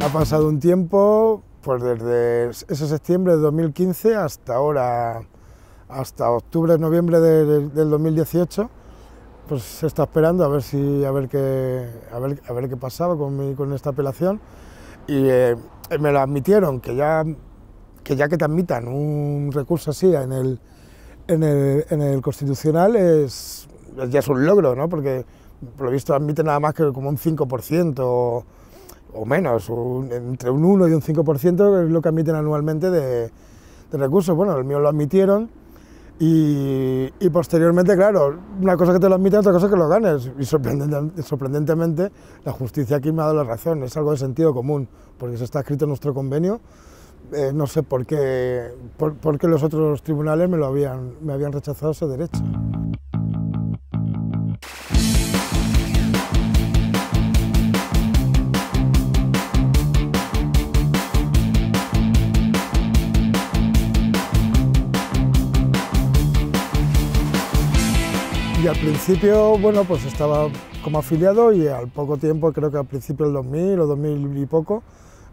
Ha pasado un tiempo, pues desde ese septiembre de 2015 hasta ahora, hasta octubre, noviembre del 2018, pues se está esperando a ver si a ver qué a ver, a ver qué pasaba con, con esta apelación y eh, me lo admitieron que ya que ya que te admitan un recurso así en el en el, constitucional es ya es un logro, ¿no? Porque por lo visto admite nada más que como un 5% o menos, entre un 1 y un 5% es lo que admiten anualmente de, recursos. Bueno, el mío lo admitieron y, posteriormente, claro, una cosa que te lo admiten, otra cosa que lo ganes. Y sorprendentemente, la justicia aquí me ha dado la razón, es algo de sentido común, porque se está escrito en nuestro convenio. Eh, no sé por qué, por qué los otros tribunales me, lo habían, me habían rechazado ese derecho. Al principio, bueno, pues estaba como afiliado y al poco tiempo, creo que al principio del 2000 o 2000 y poco,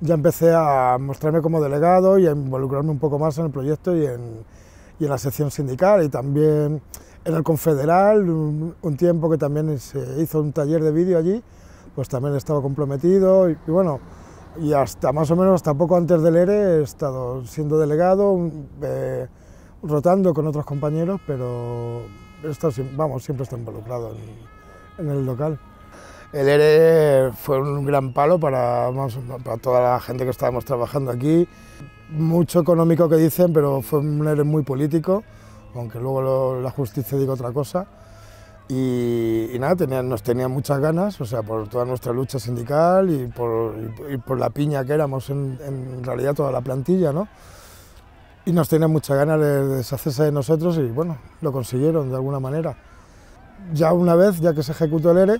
ya empecé a mostrarme como delegado y a involucrarme un poco más en el proyecto y en, la sección sindical y también en el Confederal, un, tiempo que también se hizo un taller de vídeo allí, pues también estaba comprometido y, bueno, y hasta más o menos, hasta poco antes del ERE e he estado siendo delegado, eh, rotando con otros compañeros, pero vamos, siempre está involucrado en, el local. El ERE fue un gran palo para, toda la gente que estábamos trabajando aquí. Mucho económico que dicen, pero fue un ERE muy político, aunque luego la justicia diga otra cosa. Y, nada, nos tenían muchas ganas, o sea, por toda nuestra lucha sindical y por, la piña que éramos en, en realidad toda la plantilla, ¿no? y nos tienen muchas ganas de deshacerse de nosotros y bueno, lo consiguieron de alguna manera. Ya una vez, ya que se ejecutó el ERE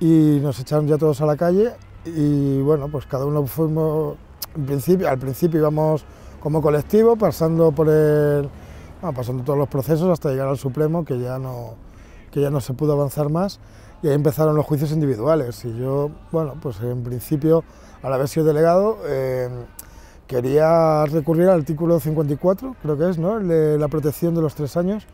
e, y nos echaron ya todos a la calle y bueno, pues cada uno fuimos, en principio, al principio íbamos como colectivo pasando por el, pasando todos los procesos hasta llegar al Supremo que ya no, que ya no se pudo avanzar más y ahí empezaron los juicios individuales y yo, bueno, pues en principio al haber sido delegado eh, quería recurrir al artículo 54, creo que es, ¿no? de la protección de los tres años,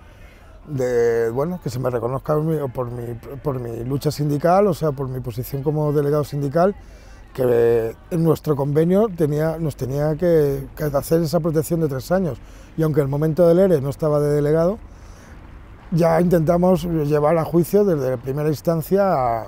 de, bueno, que se me reconozca por mi, por mi lucha sindical, o sea, por mi posición como delegado sindical, que en nuestro convenio tenía, nos tenía que, que, hacer esa protección de tres años. Y aunque en el momento del ERE no estaba de delegado, ya intentamos llevar a juicio desde primera instancia a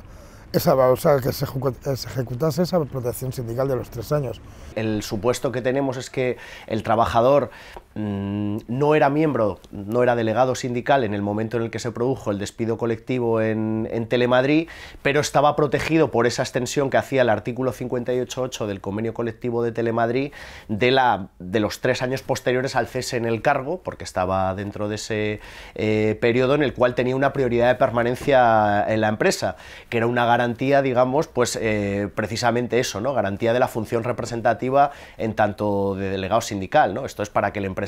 esa usar, que eh, se, ejecutase esa protección sindical de los tres años. El supuesto que tenemos es que el trabajador Mm, no era miembro, no era delegado sindical en el momento en el que se produjo el despido colectivo en, Telemadrid, pero estaba protegido por esa extensión que hacía el artículo 58.8 del convenio colectivo de Telemadrid de, la, de los tres años posteriores al cese en el cargo, porque estaba dentro de ese eh, periodo en el cual tenía una prioridad de permanencia en la empresa, que era una garantía, digamos, pues eh, precisamente eso, ¿no? garantía de la función representativa en tanto de delegado sindical. ¿no? Esto es para que el empresa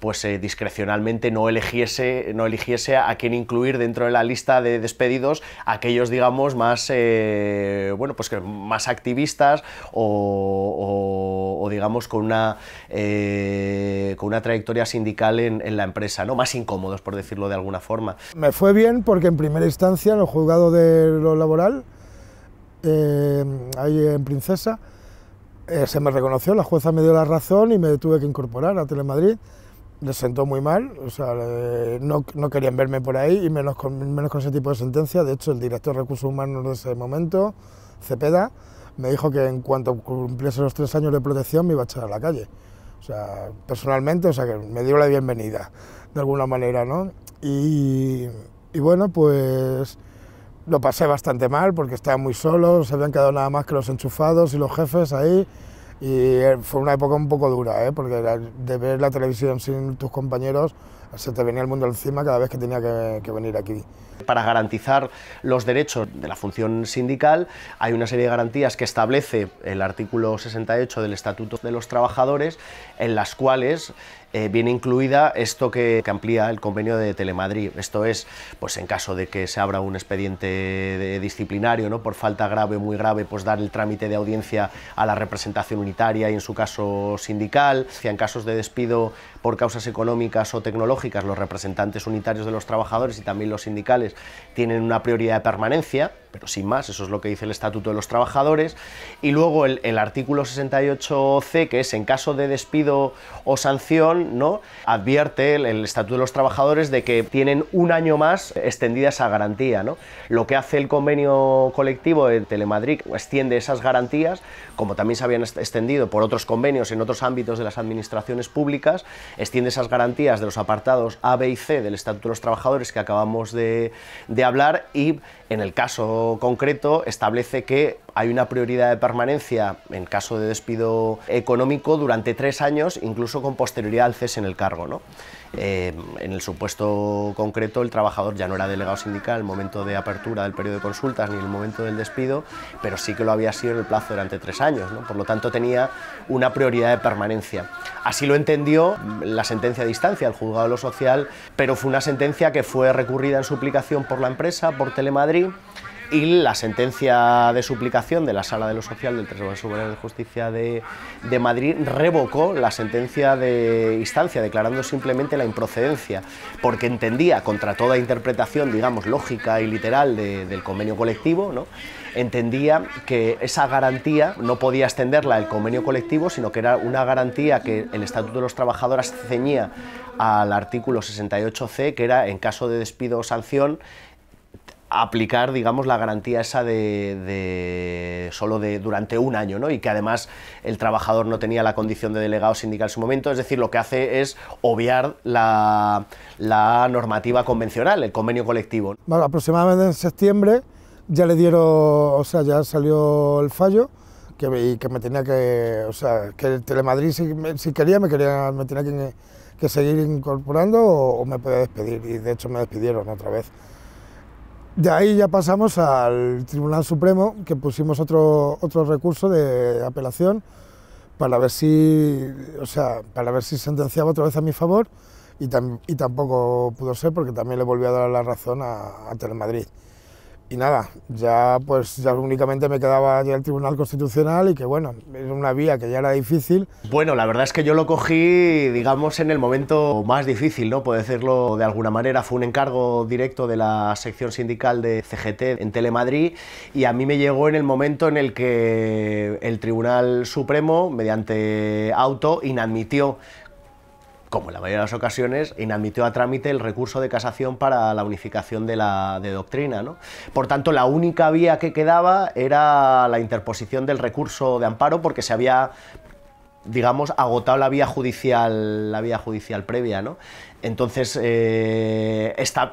pues eh, discrecionalmente no eligiese, no eligiese a quién incluir dentro de la lista de despedidos aquellos, digamos, más, eh, bueno, pues más activistas o, digamos, con una, eh, con una trayectoria sindical en, la empresa, ¿no? Más incómodos, por decirlo de alguna forma. Me fue bien porque en primera instancia en el juzgado de lo laboral, ahí en Princesa, eh, se me reconoció, la jueza me dio la razón y me tuve que incorporar a Telemadrid. Les sentó muy mal, o sea, no, querían verme por ahí y menos con, menos con ese tipo de sentencia. De hecho, el director de Recursos Humanos de ese momento, Cepeda, me dijo que en cuanto cumpliese los tres años de protección me iba a echar a la calle. O sea, personalmente, o sea, que me dio la bienvenida, de alguna manera, ¿no? Y, y bueno, pues lo pasé bastante mal porque estaba muy solo, se habían quedado nada más que los enchufados y los jefes ahí. Y eh, fue una época un poco dura, ¿eh? porque de ver la televisión sin tus compañeros se te venía el mundo encima cada vez que tenía que, venir aquí. Para garantizar los derechos de la función sindical hay una serie de garantías que establece el artículo 68 del Estatuto de los Trabajadores en las cuales eh, viene incluida esto que, amplía el convenio de Telemadrid. Esto es, pues en caso de que se abra un expediente disciplinario ¿no? por falta grave muy grave, pues dar el trámite de audiencia a la representación unitaria y en su caso sindical. Si en casos de despido por causas económicas o tecnológicas los representantes unitarios de los trabajadores y también los sindicales tienen una prioridad de permanencia, pero sin más, eso es lo que dice el Estatuto de los Trabajadores. Y luego el, artículo 68C, que es en caso de despido o sanción, ¿no? advierte el, Estatuto de los Trabajadores de que tienen un año más extendida esa garantía. ¿no? Lo que hace el convenio colectivo de Telemadrid extiende esas garantías, como también se habían extendido por otros convenios en otros ámbitos de las administraciones públicas, extiende esas garantías de los apartados A, B y C del Estatuto de los Trabajadores que acabamos de, de hablar y en el caso concreto establece que hay una prioridad de permanencia en caso de despido económico durante tres años, incluso con posterioridad al cese en el cargo. ¿no? Eh, en el supuesto concreto, el trabajador ya no era delegado sindical en el momento de apertura del periodo de consultas ni en el momento del despido, pero sí que lo había sido en el plazo durante tres años. ¿no? Por lo tanto, tenía una prioridad de permanencia. Así lo entendió la sentencia de distancia, el juzgado de lo social, pero fue una sentencia que fue recurrida en suplicación por la empresa, por Telemadrid, y la sentencia de suplicación de la Sala de lo Social del Tribunal Superior de Justicia de, Madrid revocó la sentencia de instancia, declarando simplemente la improcedencia, porque entendía, contra toda interpretación, digamos, lógica y literal del convenio colectivo, ¿no? entendía que esa garantía no podía extenderla el convenio colectivo, sino que era una garantía que el Estatuto de los Trabajadores ceñía al artículo 68C, que era en caso de despido o sanción, aplicar, digamos, la garantía esa de, solo de durante un año, ¿no? Y que además el trabajador no tenía la condición de delegado sindical en su momento, es decir, lo que hace es obviar la, normativa convencional, el convenio colectivo. Bueno, aproximadamente en septiembre ya le dieron, o sea, ya salió el fallo que y que me tenía que, o sea, que Telemadrid si, si quería me quería, me tenía que, que seguir incorporando o, o me podía despedir y de hecho me despidieron otra vez. De ahí ya pasamos al Tribunal Supremo, que pusimos otro, recurso de apelación para ver si, o sea, para ver si sentenciaba otra vez a mi favor y, tampoco pudo ser porque también le volví a dar la razón a, a Telemadrid y nada, ya pues ya únicamente me quedaba ya el Tribunal Constitucional y que bueno, es una vía que ya era difícil. Bueno, la verdad es que yo lo cogí, digamos, en el momento más difícil, ¿no? Puedo decirlo de alguna manera, fue un encargo directo de la sección sindical de CGT en Telemadrid y a mí me llegó en el momento en el que el Tribunal Supremo, mediante auto, inadmitió como en la mayoría de las ocasiones, inadmitió a trámite el recurso de casación para la unificación de la doctrina. Por tanto, la única vía que quedaba era la interposición del recurso de amparo porque se había digamos, agotado la vía judicial, la vía judicial previa, ¿no? Entonces, eh, esta,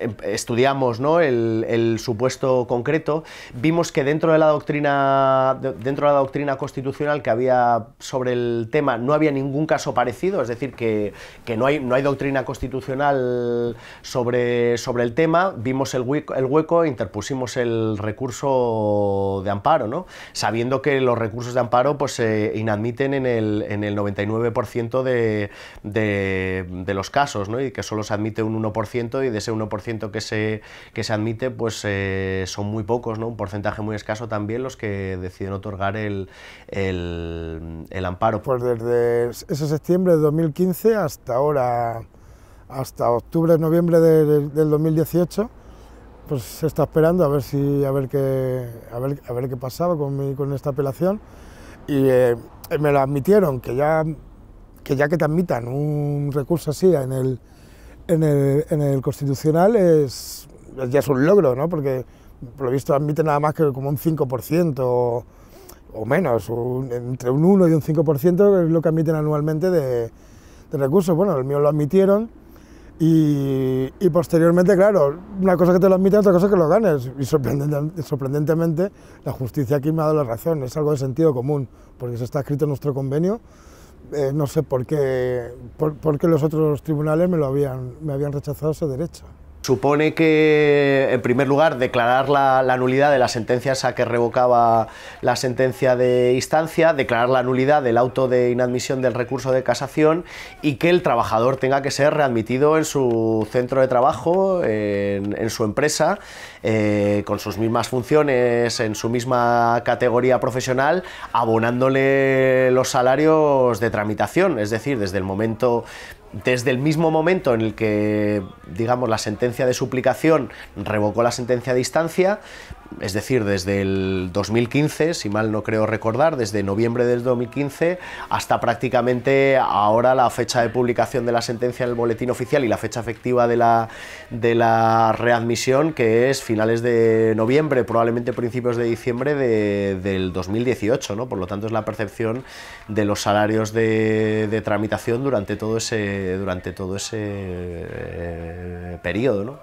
Em, estudiamos el, supuesto concreto, vimos que dentro de la doctrina dentro de la doctrina constitucional que había sobre el tema no había ningún caso parecido, es decir, que, no, hay, no hay doctrina constitucional sobre, sobre el tema, vimos el hueco, el hueco e interpusimos el recurso de amparo, ¿no? sabiendo que los recursos de amparo pues, se inadmiten en el, 99% de, los casos y que solo se admite un 1% y de ese 1% que se, que se admite, pues eh, son muy pocos, ¿no? un porcentaje muy escaso también los que deciden otorgar el, el, el amparo. Pues desde ese septiembre de 2015 hasta ahora, hasta octubre, noviembre del 2018, pues se está esperando a ver si a ver qué a ver, a ver qué pasaba con, con esta apelación y eh, me lo admitieron que ya que ya que te admitan un recurso así en el en el, Constitucional es, ya es un logro, ¿no? porque por lo visto admite nada más que como un 5% o, o menos, entre un 1 y un 5% es lo que admiten anualmente de, recursos. Bueno, el mío lo admitieron y, posteriormente, claro, una cosa que te lo admiten, otra cosa que lo ganes. Y sorprendentemente, la justicia aquí me ha dado la razón, es algo de sentido común, porque se está escrito en nuestro convenio eh, no sé por qué, por, los otros tribunales me, lo habían, me habían rechazado ese derecho supone que, en primer lugar, declarar la, nulidad de la sentencia esa que revocaba la sentencia de instancia, declarar la nulidad del auto de inadmisión del recurso de casación y que el trabajador tenga que ser readmitido en su centro de trabajo, en, su empresa, eh, con sus mismas funciones, en su misma categoría profesional, abonándole los salarios de tramitación, es decir, desde el momento desde el mismo momento en el que, digamos, la sentencia de suplicación revocó la sentencia de distancia, es decir, desde el 2015, si mal no creo recordar, desde noviembre del 2015 hasta prácticamente ahora la fecha de publicación de la sentencia en el boletín oficial y la fecha efectiva de la, readmisión, que es finales de noviembre, probablemente principios de diciembre de, del 2018, ¿no? Por lo tanto, es la percepción de los salarios de, tramitación durante todo ese, durante todo ese eh, periodo, ¿no?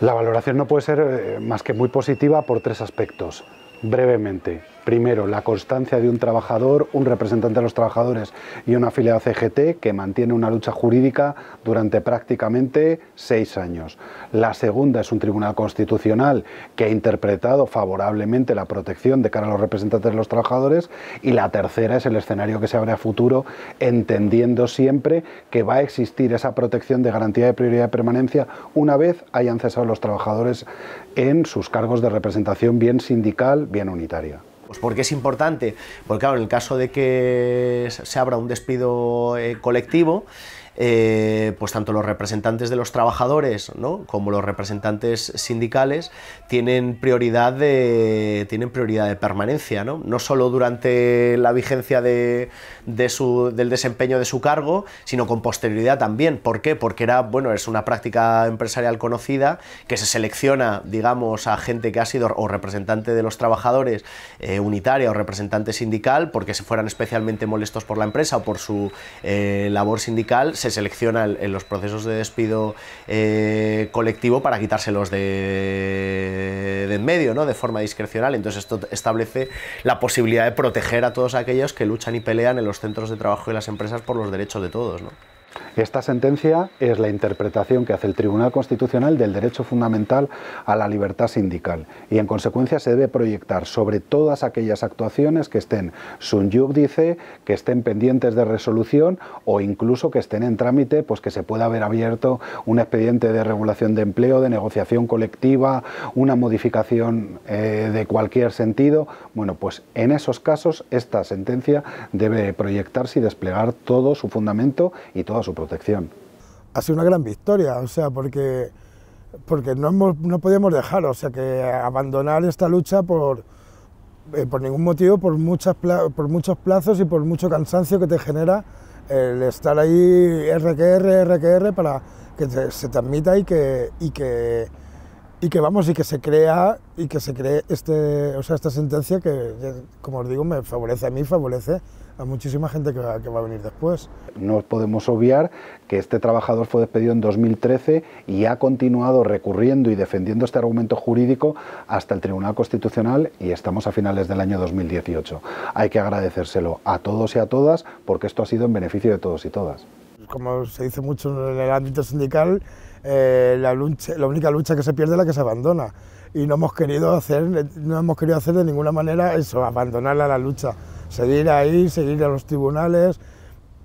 La valoración no puede ser eh, más que muy positiva por tres aspectos. Brevemente, primero, la constancia de un trabajador, un representante de los trabajadores y una afiliada CGT que mantiene una lucha jurídica durante prácticamente seis años. La segunda es un tribunal constitucional que ha interpretado favorablemente la protección de cara a los representantes de los trabajadores. Y la tercera es el escenario que se abre a futuro, entendiendo siempre que va a existir esa protección de garantía de prioridad de permanencia una vez hayan cesado los trabajadores en sus cargos de representación bien sindical, bien unitaria. Pues ¿Por qué es importante? Porque claro, en el caso de que se abra un despido eh, colectivo, eh, pues tanto los representantes de los trabajadores ¿no? como los representantes sindicales tienen prioridad de, tienen prioridad de permanencia, ¿no? no solo durante la vigencia de, del desempeño de su cargo, sino con posterioridad también. ¿Por qué? Porque era, bueno, es una práctica empresarial conocida que se selecciona, digamos, a gente que ha sido o representante de los trabajadores eh, unitaria o representante sindical porque se fueran especialmente molestos por la empresa o por su eh, labor sindical, selecciona en los procesos de despido eh, colectivo para quitárselos de, en medio, ¿no? de forma discrecional. Entonces esto establece la posibilidad de proteger a todos aquellos que luchan y pelean en los centros de trabajo y las empresas por los derechos de todos. Esta sentencia es la interpretación que hace el Tribunal Constitucional del derecho fundamental a la libertad sindical y en consecuencia se debe proyectar sobre todas aquellas actuaciones que estén dice, que estén pendientes de resolución o incluso que estén en trámite, pues que se pueda haber abierto un expediente de regulación de empleo, de negociación colectiva, una modificación eh, de cualquier sentido. Bueno, pues en esos casos esta sentencia debe proyectarse y desplegar todo su fundamento y toda su protección. Ha sido una gran victoria, o sea, porque, porque no, podíamos dejar, o sea, que abandonar esta lucha por, eh, por ningún motivo, por, muchas, por muchos plazos y por mucho cansancio que te genera el estar ahí RQR, RQR para que se te admita y que, y que y que vamos y que se crea y que se cree este o sea esta sentencia que como os digo me favorece a mí favorece a muchísima gente que que va a venir después no podemos obviar que este trabajador fue despedido en 2013 y ha continuado recurriendo y defendiendo este argumento jurídico hasta el Tribunal Constitucional y estamos a finales del año 2018 hay que agradecérselo a todos y a todas porque esto ha sido en beneficio de todos y todas como se dice mucho en el ámbito sindical, eh, la, única lucha que se pierde es la que se abandona. Y no hemos querido hacer, no hemos querido hacer de ninguna manera eso, abandonar la lucha. Seguir ahí, seguir a los tribunales,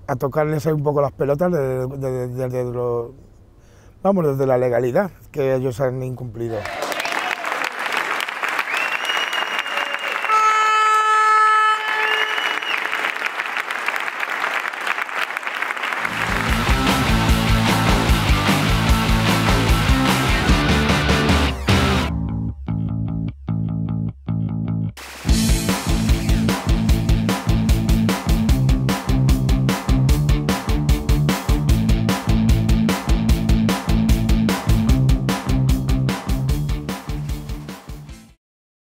a tocarles ahí un poco las pelotas vamos, desde la legalidad que ellos han incumplido.